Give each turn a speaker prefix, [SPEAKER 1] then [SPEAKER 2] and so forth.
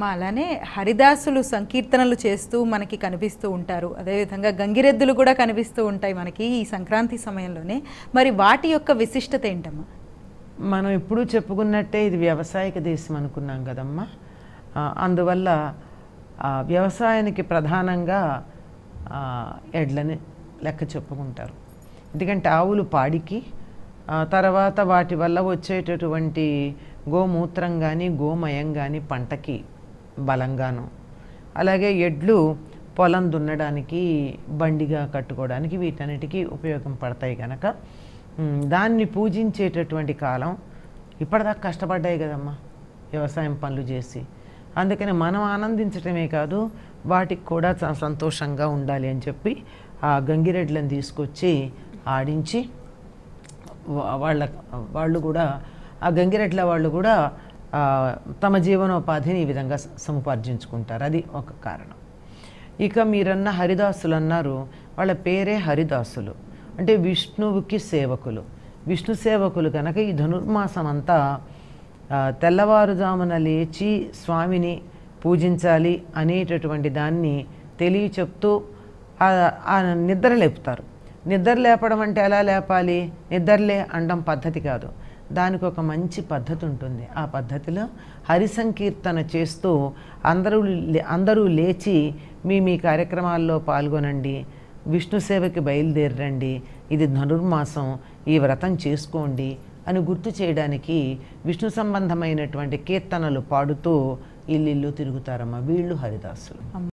[SPEAKER 1] మా అలానే హరిదాసులు సంకీర్తనలు చేస్తూ మనకి కనిపిస్తూ ఉంటారు అదేవిధంగా గంగిరెద్దులు కూడా కనిపిస్తూ ఉంటాయి మనకి ఈ సంక్రాంతి సమయంలోనే మరి వాటి యొక్క విశిష్టత ఏంటమ్మా
[SPEAKER 2] మనం ఎప్పుడూ చెప్పుకున్నట్టే ఇది వ్యవసాయక దేశం అనుకున్నాం కదమ్మా అందువల్ల వ్యవసాయానికి ప్రధానంగా ఎడ్లని లెక్క చెప్పుకుంటారు ఎందుకంటే ఆవులు పాడికి తర్వాత వాటి వల్ల వచ్చేటటువంటి గోమూత్రం కానీ గోమయం కానీ పంటకి బలంగాను అలాగే ఎడ్లు పొలం దున్నడానికి బండిగా కట్టుకోవడానికి వీటన్నిటికీ ఉపయోగం పడతాయి కనుక దాన్ని పూజించేటటువంటి కాలం ఇప్పటిదాకా కష్టపడ్డాయి కదమ్మా వ్యవసాయం పనులు చేసి అందుకని మనం ఆనందించటమే కాదు వాటికి కూడా సంతోషంగా ఉండాలి అని చెప్పి ఆ గంగిరెడ్లను తీసుకొచ్చి ఆడించి వాళ్ళ వాళ్ళు కూడా ఆ గంగిరెడ్ల వాళ్ళు కూడా తమ జీవనోపాధిని ఈ విధంగా సముపార్జించుకుంటారు అది ఒక కారణం ఇక మీరన్న హరిదాసులు అన్నారు వాళ్ళ పేరే హరిదాసులు అంటే విష్ణువుకి సేవకులు విష్ణు సేవకులు కనుక ఈ ధనుర్మాసం అంతా తెల్లవారుజామున లేచి స్వామిని పూజించాలి అనేటటువంటి దాన్ని తెలియచెప్తూ నిద్ర లేపుతారు నిద్ర లేపడం అంటే ఎలా లేపాలి నిద్రలే అనడం పద్ధతి కాదు దానికి ఒక మంచి పద్ధతి ఉంటుంది ఆ పద్ధతిలో హరి సంకీర్తన చేస్తూ అందరూ అందరూ లేచి మీ మీ కార్యక్రమాల్లో పాల్గొనండి విష్ణు సేవకి బయలుదేరండి ఇది ధనుర్మాసం ఈ వ్రతం చేసుకోండి అని గుర్తు చేయడానికి విష్ణు సంబంధమైనటువంటి కీర్తనలు పాడుతూ ఇల్లు తిరుగుతారమ్మ వీళ్ళు హరిదాసులు